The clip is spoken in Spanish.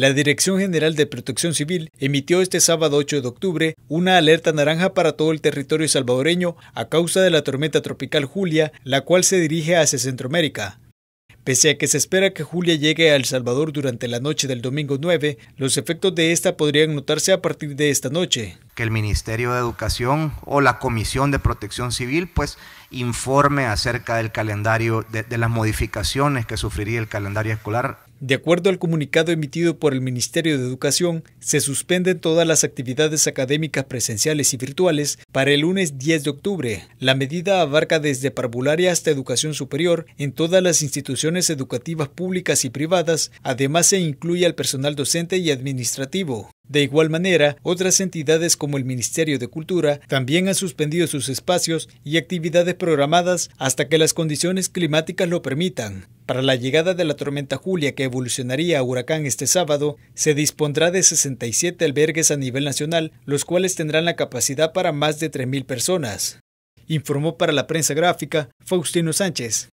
La Dirección General de Protección Civil emitió este sábado 8 de octubre una alerta naranja para todo el territorio salvadoreño a causa de la tormenta tropical Julia, la cual se dirige hacia Centroamérica. Pese a que se espera que Julia llegue a El Salvador durante la noche del domingo 9, los efectos de esta podrían notarse a partir de esta noche. Que el Ministerio de Educación o la Comisión de Protección Civil pues informe acerca del calendario, de las modificaciones que sufriría el calendario escolar de acuerdo al comunicado emitido por el Ministerio de Educación, se suspenden todas las actividades académicas presenciales y virtuales para el lunes 10 de octubre. La medida abarca desde parvularia hasta educación superior en todas las instituciones educativas públicas y privadas, además se incluye al personal docente y administrativo. De igual manera, otras entidades como el Ministerio de Cultura también han suspendido sus espacios y actividades programadas hasta que las condiciones climáticas lo permitan. Para la llegada de la tormenta Julia, que evolucionaría a huracán este sábado, se dispondrá de 67 albergues a nivel nacional, los cuales tendrán la capacidad para más de 3.000 personas. Informó para la prensa gráfica Faustino Sánchez.